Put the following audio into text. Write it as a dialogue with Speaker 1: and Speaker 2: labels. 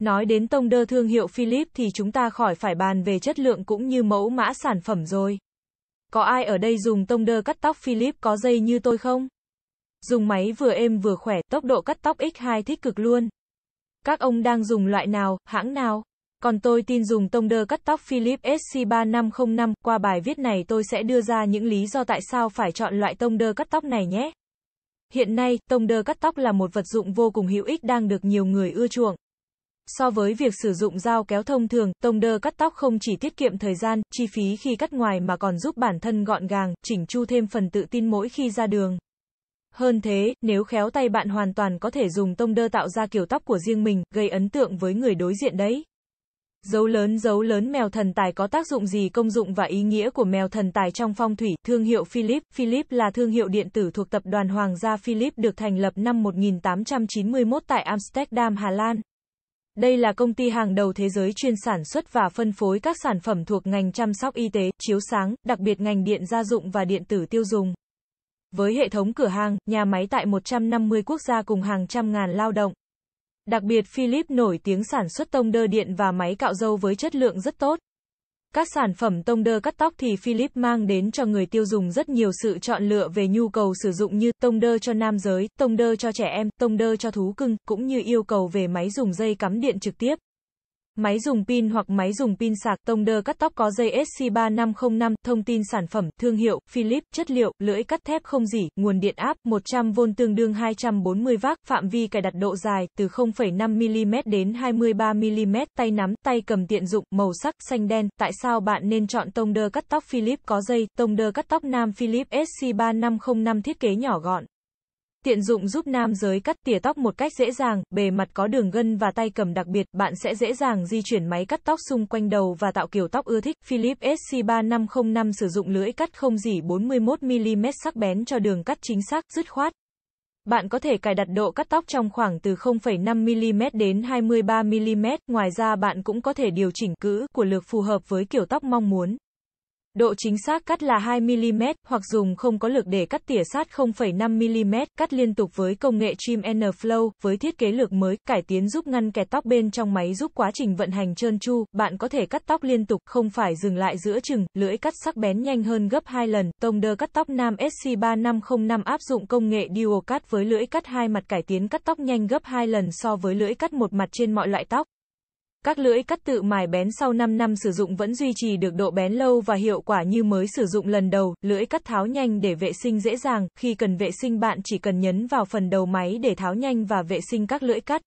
Speaker 1: Nói đến tông đơ thương hiệu Philip thì chúng ta khỏi phải bàn về chất lượng cũng như mẫu mã sản phẩm rồi. Có ai ở đây dùng tông đơ cắt tóc Philip có dây như tôi không? Dùng máy vừa êm vừa khỏe, tốc độ cắt tóc X2 thích cực luôn. Các ông đang dùng loại nào, hãng nào? Còn tôi tin dùng tông đơ cắt tóc Philip SC3505, qua bài viết này tôi sẽ đưa ra những lý do tại sao phải chọn loại tông đơ cắt tóc này nhé. Hiện nay, tông đơ cắt tóc là một vật dụng vô cùng hữu ích đang được nhiều người ưa chuộng. So với việc sử dụng dao kéo thông thường, tông đơ cắt tóc không chỉ tiết kiệm thời gian, chi phí khi cắt ngoài mà còn giúp bản thân gọn gàng, chỉnh chu thêm phần tự tin mỗi khi ra đường. Hơn thế, nếu khéo tay bạn hoàn toàn có thể dùng tông đơ tạo ra kiểu tóc của riêng mình, gây ấn tượng với người đối diện đấy. Dấu lớn dấu lớn mèo thần tài có tác dụng gì công dụng và ý nghĩa của mèo thần tài trong phong thủy, thương hiệu Philip. Philip là thương hiệu điện tử thuộc tập đoàn Hoàng gia Philip được thành lập năm 1891 tại Amsterdam, Hà Lan. Đây là công ty hàng đầu thế giới chuyên sản xuất và phân phối các sản phẩm thuộc ngành chăm sóc y tế, chiếu sáng, đặc biệt ngành điện gia dụng và điện tử tiêu dùng. Với hệ thống cửa hàng, nhà máy tại 150 quốc gia cùng hàng trăm ngàn lao động. Đặc biệt Philip nổi tiếng sản xuất tông đơ điện và máy cạo râu với chất lượng rất tốt. Các sản phẩm tông đơ cắt tóc thì Philip mang đến cho người tiêu dùng rất nhiều sự chọn lựa về nhu cầu sử dụng như tông đơ cho nam giới, tông đơ cho trẻ em, tông đơ cho thú cưng, cũng như yêu cầu về máy dùng dây cắm điện trực tiếp. Máy dùng pin hoặc máy dùng pin sạc, tông đơ cắt tóc có dây SC3505, thông tin sản phẩm, thương hiệu, Philip, chất liệu, lưỡi cắt thép không dỉ, nguồn điện áp, 100V tương đương 240 w phạm vi cài đặt độ dài, từ 0,5mm đến 23mm, tay nắm, tay cầm tiện dụng, màu sắc, xanh đen. Tại sao bạn nên chọn tông đơ cắt tóc Philip có dây, tông đơ cắt tóc nam Philip SC3505 thiết kế nhỏ gọn, Tiện dụng giúp nam giới cắt tỉa tóc một cách dễ dàng, bề mặt có đường gân và tay cầm đặc biệt, bạn sẽ dễ dàng di chuyển máy cắt tóc xung quanh đầu và tạo kiểu tóc ưa thích. Philips SC3505 sử dụng lưỡi cắt không dỉ 41mm sắc bén cho đường cắt chính xác, dứt khoát. Bạn có thể cài đặt độ cắt tóc trong khoảng từ 0,5mm đến 23mm, ngoài ra bạn cũng có thể điều chỉnh cữ của lược phù hợp với kiểu tóc mong muốn. Độ chính xác cắt là 2mm, hoặc dùng không có lực để cắt tỉa sát 0,5mm, cắt liên tục với công nghệ Trim N-Flow, với thiết kế lược mới, cải tiến giúp ngăn kẹt tóc bên trong máy giúp quá trình vận hành trơn tru, bạn có thể cắt tóc liên tục, không phải dừng lại giữa chừng, lưỡi cắt sắc bén nhanh hơn gấp 2 lần, tông đơ cắt tóc nam SC3505 áp dụng công nghệ Dual Cut với lưỡi cắt hai mặt cải tiến cắt tóc nhanh gấp 2 lần so với lưỡi cắt một mặt trên mọi loại tóc. Các lưỡi cắt tự mài bén sau 5 năm sử dụng vẫn duy trì được độ bén lâu và hiệu quả như mới sử dụng lần đầu. Lưỡi cắt tháo nhanh để vệ sinh dễ dàng, khi cần vệ sinh bạn chỉ cần nhấn vào phần đầu máy để tháo nhanh và vệ sinh các lưỡi cắt.